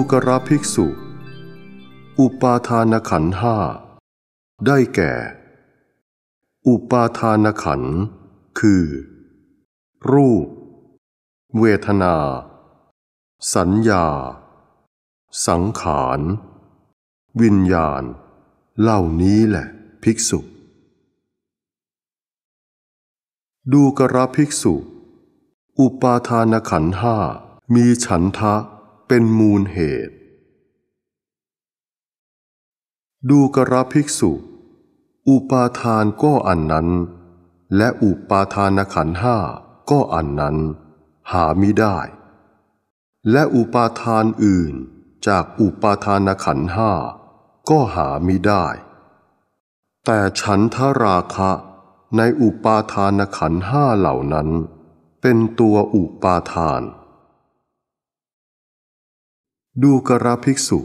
ูกราภิกษุอุปาทานขันห้าได้แก่ อุปาทานขันคือ รูป เวทนา สัญญา สังขารวิญญาณ เหล่านี้แหละ ภิกษุ ดูกรภิกษุ อุปาทานขันห้ามีฉันทะเป็นมูลเหตุ ดูกระภิกษุ อุปาทานก็อันนั้น และอุปาทานขันห้าก็อันนั้น หาไม่ได้ และอุปาทานอื่นจากอุปาทานขันห้าก็หาไม่ได้ แต่ฉันทราคะ ในอุปาทานขันห้าเหล่านั้น เป็นตัวอุปาทานดูกระภิกษุ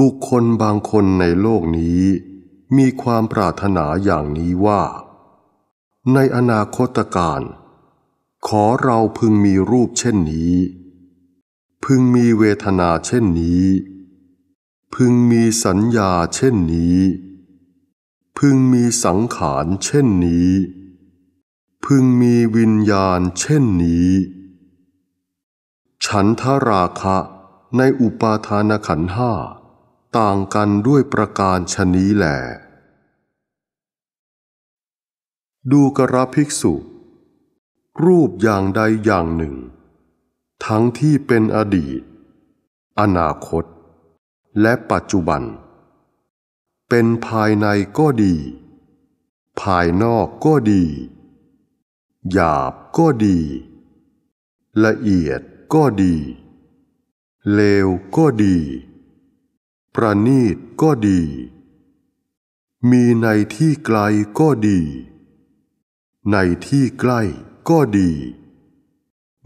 บุคคลบางคนในโลกนี้ มีความปรารถนาอย่างนี้ว่า ในอนาคตการขอเราพึงมีรูปเช่นนี้ พึงมีเวทนาเช่นนี้ พึงมีสัญญาเช่นนี้ พึงมีสังขารเช่นนี้ พึงมีวิญญาณเช่นนี้ ฉันทราคะในอุปาทานขันห้าต่างกันด้วยประการชนี้แหลดูกระภิกษุ รูปอย่างใดอย่างหนึ่ง ทั้งที่เป็นอดีต อนาคต และปัจจุบัน เป็นภายในก็ดี ภายนอกก็ดี หยาบก็ดี ละเอียดก็ดีเลวก็ดี ประณีตก็ดี มีในที่ไกลก็ดี ในที่ใกล้ก็ดี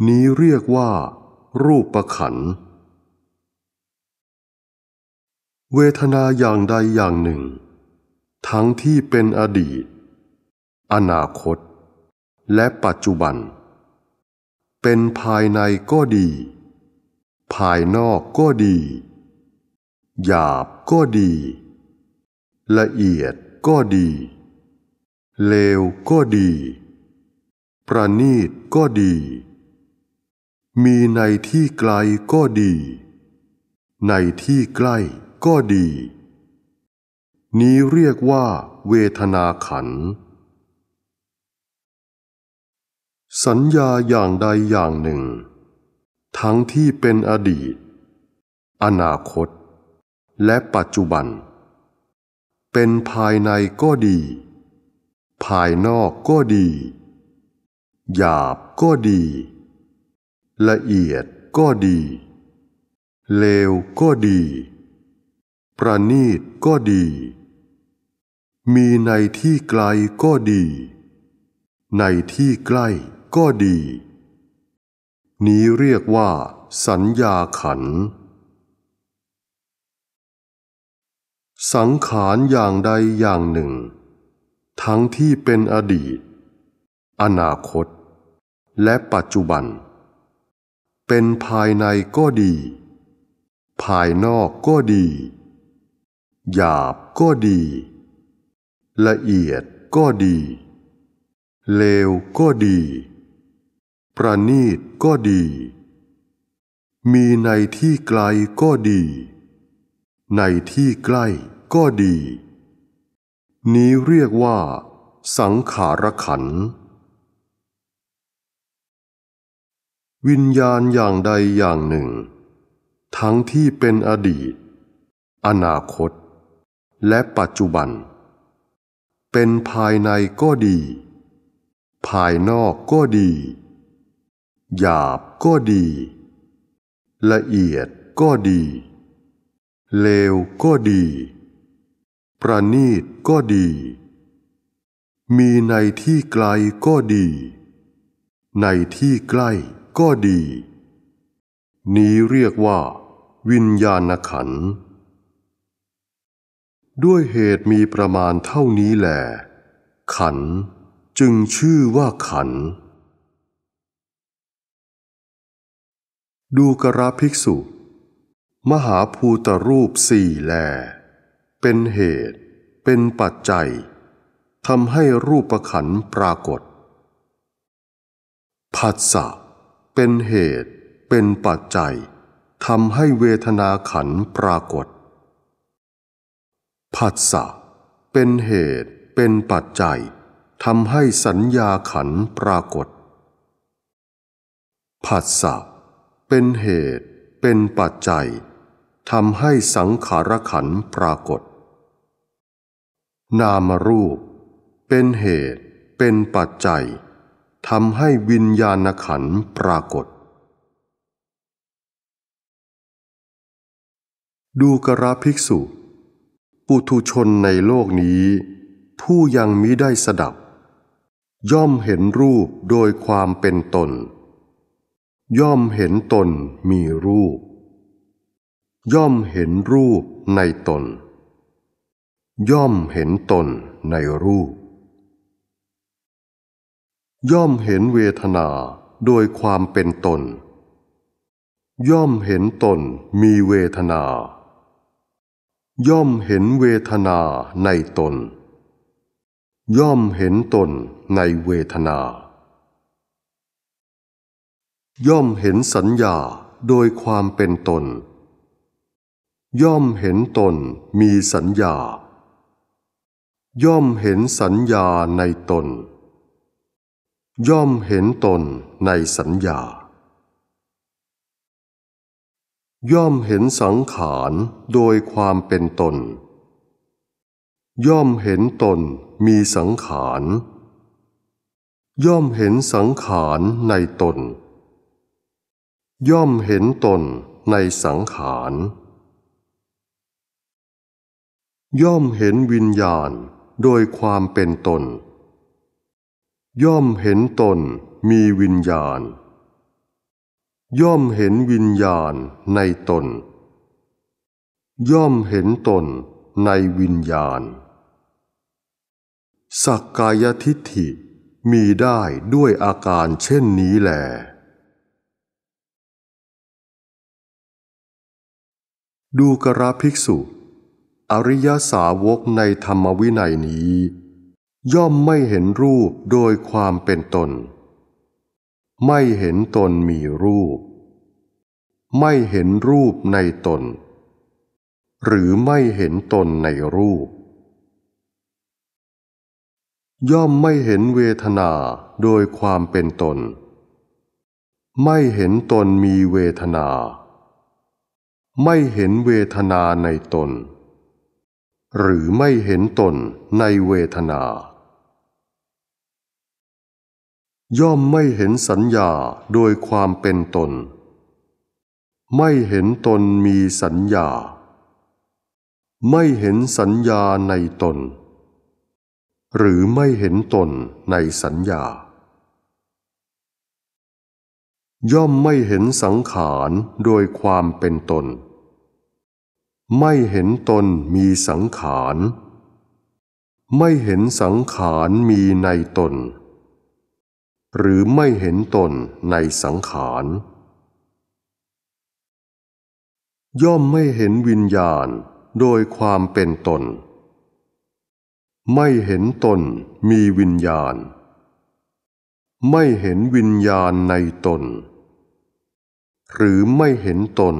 นี้เรียกว่า รูปประขัน เวทนาอย่างใดอย่างหนึ่ง ทั้งที่เป็นอดีต อนาคต และปัจจุบัน เป็นภายในก็ดีภายนอกก็ดี หยาบก็ดี ละเอียดก็ดี เลวก็ดี ประณีตก็ดี มีในที่ไกลก็ดี ในที่ใกล้ก็ดี นี้เรียกว่าเวทนาขัน สัญญาอย่างใดอย่างหนึ่งทั้งที่เป็นอดีต อนาคต และปัจจุบัน เป็นภายในก็ดี ภายนอกก็ดี หยาบก็ดี ละเอียดก็ดี เลวก็ดี ประณีตก็ดี มีในที่ไกลก็ดี ในที่ใกล้ก็ดีนี้เรียกว่าสัญญาขัน สังขารอย่างใดอย่างหนึ่ง ทั้งที่เป็นอดีต อนาคต และปัจจุบัน เป็นภายในก็ดี ภายนอกก็ดี หยาบก็ดี ละเอียดก็ดี เลวก็ดีประณีตก็ดี มีในที่ไกลก็ดี ในที่ใกล้ก็ดี นี้เรียกว่าสังขารขัน วิญญาณอย่างใดอย่างหนึ่ง ทั้งที่เป็นอดีต อนาคต และปัจจุบัน เป็นภายในก็ดี ภายนอกก็ดีหยาบก็ดี ละเอียดก็ดี เลวก็ดี ประณีตก็ดี มีในที่ไกลก็ดี ในที่ใกล้ก็ดี นี้เรียกว่าวิญญาณขัน ด้วยเหตุมีประมาณเท่านี้แหละขันจึงชื่อว่าขันดูกระภิกษุ มหาภูตรูปสี่แล เป็นเหตุ เป็นปัจจัยทำให้รูปขันปรากฏ ผัสสะเป็นเหตุ เป็นปัจจัยทำให้เวทนาขันปรากฏ ผัสสะเป็นเหตุเป็นปัจจัยทำให้สัญญาขันปรากฏ ผัสสะเป็นเหตุ เป็นปัจจัยทำให้สังขารขันปรากฏ นามรูป เป็นเหตุ เป็นปัจจัยทำให้วิญญาณขันปรากฏ ดูกระภิกษุ ปุถุชนในโลกนี้ ผู้ยังมิได้สดับ ย่อมเห็นรูปโดยความเป็นตนย่อมเห็นตนมีรูป ย่อมเห็นรูปในตน ย่อมเห็นตนในรูป ย่อมเห็นเวทนาโดยความเป็นตน ย่อมเห็นตนมีเวทนา ย่อมเห็นเวทนาในตน ย่อมเห็นตนในเวทนาย่อมเห็นสัญญาโดยความเป็นตน ย่อมเห็นตนมีสัญญา ย่อมเห็นสัญญาในตน ย่อมเห็นตนในสัญญา ย่อมเห็นสังขารโดยความเป็นตน ย่อมเห็นตนมีสังขาร ย่อมเห็นสังขารในตนย่อมเห็นตนในสังขาร ย่อมเห็นวิญญาณโดยความเป็นตน ย่อมเห็นตนมีวิญญาณ ย่อมเห็นวิญญาณในตน ย่อมเห็นตนในวิญญาณ สักกายทิฏฐิมีได้ด้วยอาการเช่นนี้แหละดูกระภิกษุ อริยสาวกในธรรมวินัยนี้ ย่อมไม่เห็นรูปโดยความเป็นตน ไม่เห็นตนมีรูป ไม่เห็นรูปในตน หรือไม่เห็นตนในรูป ย่อมไม่เห็นเวทนาโดยความเป็นตน ไม่เห็นตนมีเวทนาไม่เห็นเวทนาในตน หรือไม่เห็นตนในเวทนา ย่อมไม่เห็นสัญญาโดยความเป็นตน ไม่เห็นตนมีสัญญา ไม่เห็นสัญญาในตน หรือไม่เห็นตนในสัญญา ย่อมไม่เห็นสังขาร โดยความเป็นตนไม่เห็นตนมีสังขาร ไม่เห็นสังขารมีในตน หรือไม่เห็นตนในสังขาร ย่อมไม่เห็นวิญญาณโดยความเป็นตน ไม่เห็นตนมีวิญญาณ ไม่เห็นวิญญาณในตน หรือไม่เห็นตน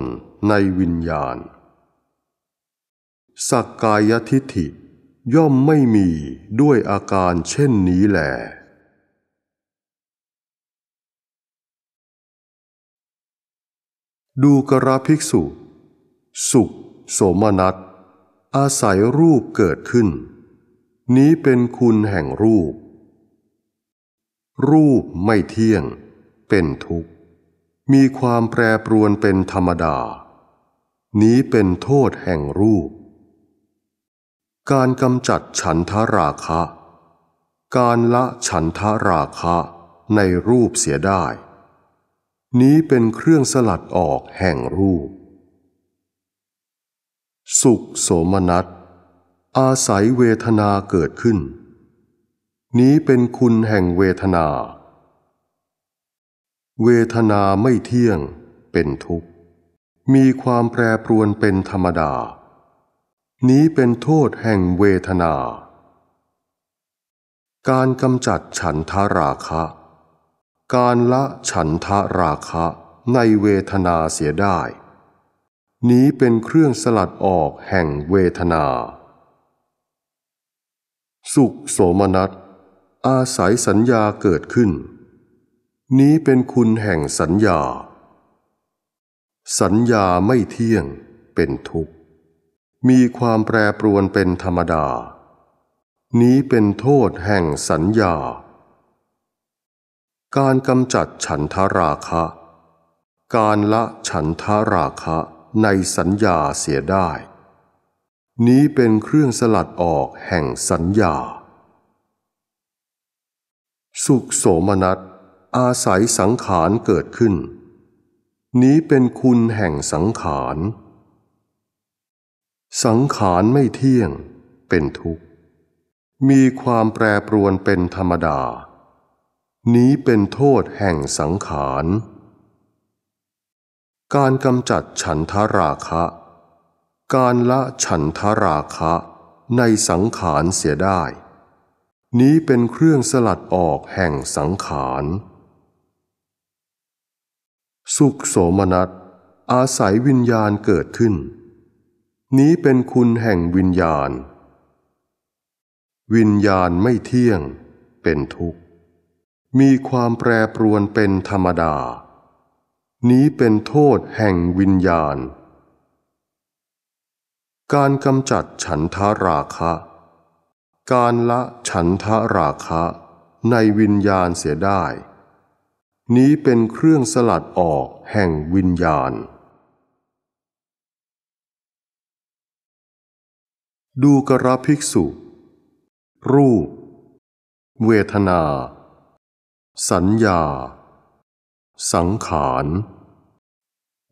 ในวิญญาณสักกายทิฐิ ย่อมไม่มีด้วยอาการเช่นนี้แหลดูกระภิกษุ สุขโสมนัสอาศัยรูปเกิดขึ้น นี้เป็นคุณแห่งรูป รูปไม่เที่ยง เป็นทุกข์ มีความแปรปรวนเป็นธรรมดา นี้เป็นโทษแห่งรูปการกำจัดฉันทราคะ การละฉันทราคะในรูปเสียได้ นี้เป็นเครื่องสลัดออกแห่งรูป สุขโสมนัสอาศัยเวทนาเกิดขึ้น นี้เป็นคุณแห่งเวทนา เวทนาไม่เที่ยงเป็นทุกข์ มีความแปรปรวนเป็นธรรมดานี้เป็นโทษแห่งเวทนา การกำจัดฉันทาราคะ การละฉันทาราคะในเวทนาเสียได้ นี้เป็นเครื่องสลัดออกแห่งเวทนา สุขโสมนัสอาศัยสัญญาเกิดขึ้น นี้เป็นคุณแห่งสัญญา สัญญาไม่เที่ยงเป็นทุกข์มีความแปรปรวนเป็นธรรมดา นี้เป็นโทษแห่งสัญญา การกำจัดฉันทราคะ การละฉันทราคะในสัญญาเสียได้ นี้เป็นเครื่องสลัดออกแห่งสัญญา สุขโสมนัสอาศัยสังขารเกิดขึ้น นี้เป็นคุณแห่งสังขารสังขารไม่เที่ยงเป็นทุกข์ มีความแปรปรวนเป็นธรรมดา นี้เป็นโทษแห่งสังขารการกำจัดฉันทราคะ การละฉันทราคะในสังขารเสียได้ นี้เป็นเครื่องสลัดออกแห่งสังขารสุขโสมนัสอาศัยวิญญาณเกิดขึ้นนี้เป็นคุณแห่งวิญญาณ วิญญาณไม่เที่ยง เป็นทุกข์ มีความแปรปรวนเป็นธรรมดา นี้เป็นโทษแห่งวิญญาณ การกำจัดฉันทาราคะ การละฉันทาราคะ ในวิญญาณเสียได้ นี้เป็นเครื่องสลัดออกแห่งวิญญาณดูกระภิกษุ รูป เวทนา สัญญา สังขาร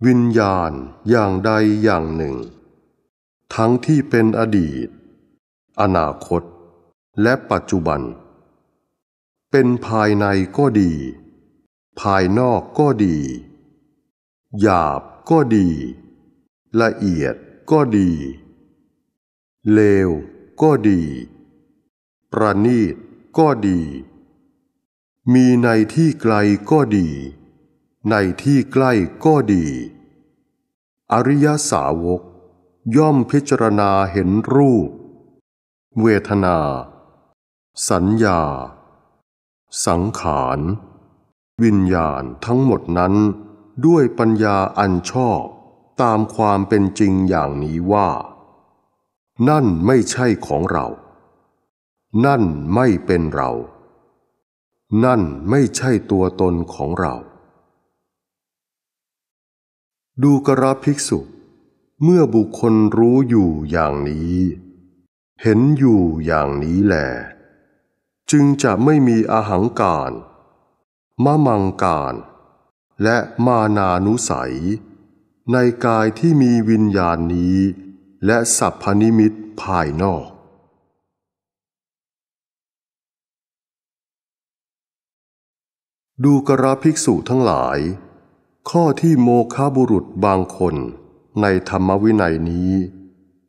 วิญญาณอย่างใดอย่างหนึ่ง ทั้งที่เป็นอดีต อนาคตและปัจจุบัน เป็นภายในก็ดี ภายนอกก็ดี หยาบก็ดี ละเอียดก็ดีเลวก็ดี ประณีตก็ดี มีในที่ไกลก็ดี ในที่ใกล้ก็ดี อริยสาวก ย่อมพิจารณาเห็นรูป เวทนา สัญญา สังขาร วิญญาณทั้งหมดนั้นด้วยปัญญาอันชอบตามความเป็นจริงอย่างนี้ว่านั่นไม่ใช่ของเรา นั่นไม่เป็นเรา นั่นไม่ใช่ตัวตนของเรา ดูกระภิกษุ เมื่อบุคคลรู้อยู่อย่างนี้ เห็นอยู่อย่างนี้แหลจึงจะไม่มีอาหังการ มะมังการ และมานานุสัย ในกายที่มีวิญญาณนี้และสัพพนิมิตภายนอก ดูกราภิกษุทั้งหลาย ข้อที่โมคาบุรุษบางคนในธรรมวินัยนี้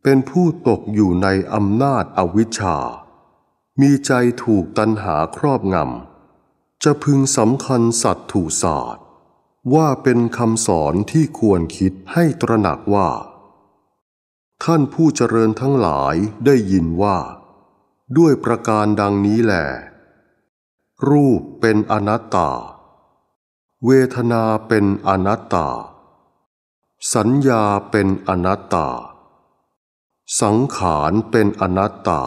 เป็นผู้ตกอยู่ในอำนาจอวิชชา มีใจถูกตันหาครอบงำ จะพึงสำคัญสัตถุศาสตร์ว่าเป็นคำสอนที่ควรคิดให้ตระหนักว่าท่านผู้เจริญทั้งหลายได้ยินว่า ด้วยประการดังนี้แหลรูปเป็นอนัตตา เวทนาเป็นอนัตตา สัญญาเป็นอนัตตา สังขารเป็นอนัตตา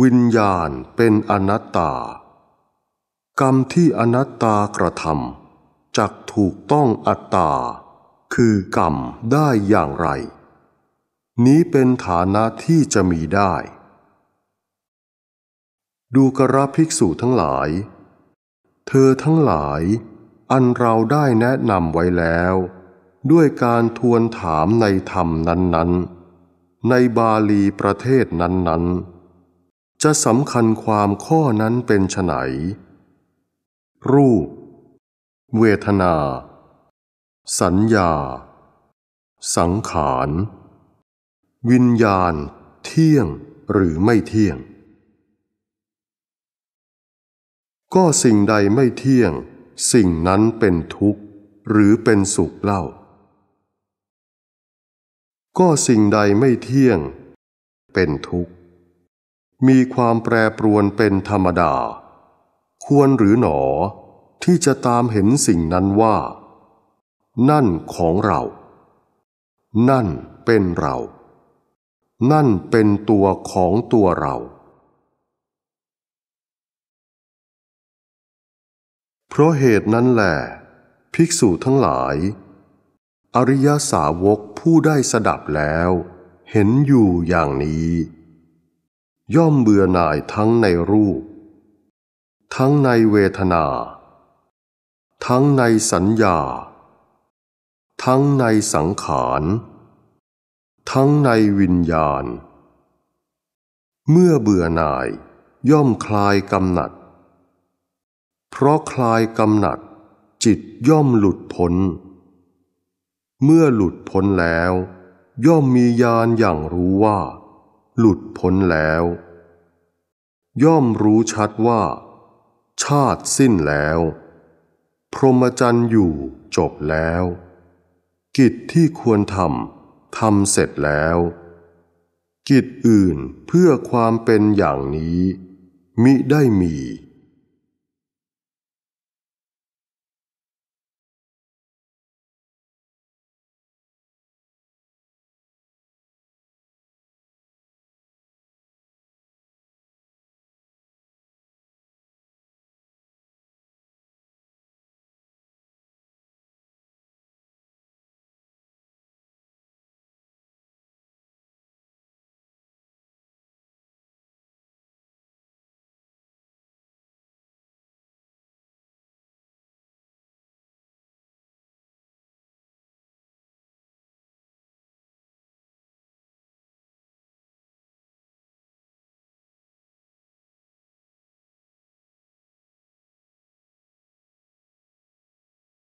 วิญญาณเป็นอนัตตา กรรมที่อนัตตากระทำจักถูกต้องอัตตา คือกรรมได้อย่างไรนี้เป็นฐานะที่จะมีได้ ดูกระภิกษุทั้งหลาย เธอทั้งหลาย อันเราได้แนะนำไว้แล้ว ด้วยการทวนถามในธรรมนั้น ๆ ในบาลีประเทศนั้น ๆ จะสำคัญความข้อนั้นเป็นไนรูป เวทนา สัญญา สังขารวิญญาณเที่ยงหรือไม่เที่ยง ก็สิ่งใดไม่เที่ยง สิ่งนั้นเป็นทุกข์หรือเป็นสุขเล่า ก็สิ่งใดไม่เที่ยงเป็นทุกข์ มีความแปรปรวนเป็นธรรมดา ควรหรือหนอ ที่จะตามเห็นสิ่งนั้นว่า นั่นของเรา นั่นเป็นเรานั่นเป็นตัวของตัวเรา เพราะเหตุนั้นแหละ ภิกษุทั้งหลาย อริยสาวกผู้ได้สดับแล้วเห็นอยู่อย่างนี้ ย่อมเบื่อหน่ายทั้งในรูป ทั้งในเวทนา ทั้งในสัญญา ทั้งในสังขารทั้งในวิญญาณ เมื่อเบื่อหน่าย ย่อมคลายกำหนัด เพราะคลายกำหนัด จิตย่อมหลุดพ้นเมื่อหลุดพ้นแล้ว ย่อมมีญาณอย่างรู้ว่า หลุดพ้นแล้ว ย่อมรู้ชัดว่า ชาติสิ้นแล้วพรหมจรรย์อยู่จบแล้ว กิจที่ควรทำทำเสร็จแล้ว กิจอื่นเพื่อความเป็นอย่างนี้ มิได้มี